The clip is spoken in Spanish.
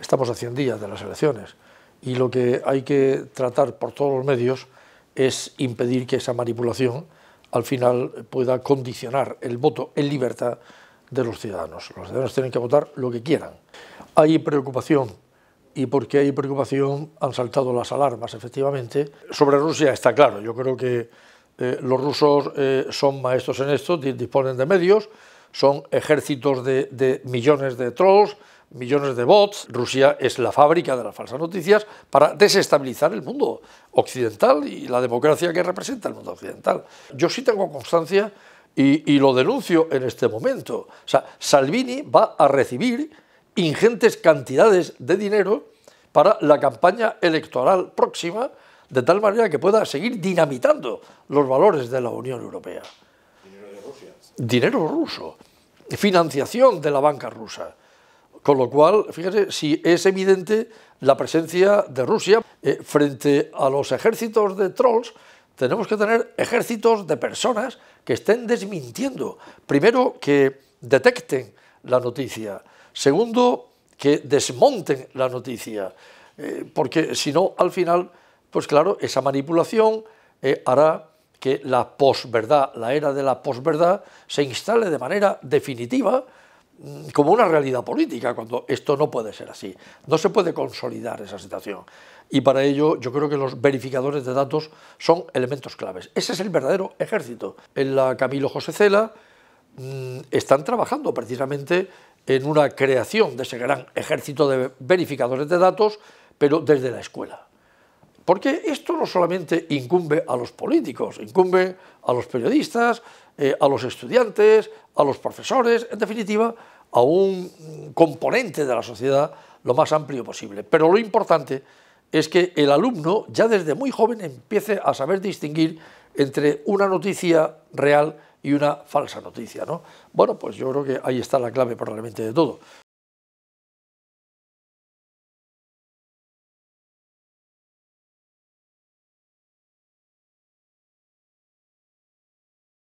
Estamos a 100 días de las elecciones y lo que hay que tratar por todos los medios es impedir que esa manipulación al final pueda condicionar el voto en libertad de los ciudadanos. Los ciudadanos tienen que votar lo que quieran. Hay preocupación y porque hay preocupación han saltado las alarmas, efectivamente. Sobre Rusia está claro, yo creo que eh, los rusos eh, son maestros en esto, disponen de medios, son ejércitos de, de millones de trolls, millones de bots. Rusia es la fábrica de las falsas noticias para desestabilizar el mundo occidental y la democracia que representa el mundo occidental. Yo sí tengo constancia y, lo denuncio en este momento. Salvini va a recibir ingentes cantidades de dinero para la campaña electoral próxima, de tal manera que pueda seguir dinamitando los valores de la Unión Europea. Dinero de Rusia. Dinero ruso. Financiación de la banca rusa. Con lo cual, fíjese, si es evidente la presencia de Rusia eh, frente a los ejércitos de trolls, tenemos que tener ejércitos de personas que estén desmintiendo. Primero, que detecten la noticia. Segundo, que desmonten la noticia. Eh, porque si no, al final, pues claro, esa manipulación eh, hará que la posverdad, la era de la posverdad, se instale de manera definitiva como una realidad política, cuando esto no puede ser así. No se puede consolidar esa situación. Y para ello yo creo que los verificadores de datos son elementos claves. Ese es el verdadero ejército. En la Camilo José Cela mm, están trabajando precisamente en una creación de ese gran ejército de verificadores de datos, pero desde la escuela. Porque esto no solamente incumbe a los políticos, incumbe a los periodistas, eh, a los estudiantes, a los profesores, en definitiva, a un componente de la sociedad lo más amplio posible. Pero lo importante es que el alumno ya desde muy joven empiece a saber distinguir entre una noticia real y una falsa noticia. ¿no? Bueno, pues yo creo que ahí está la clave probablemente de todo.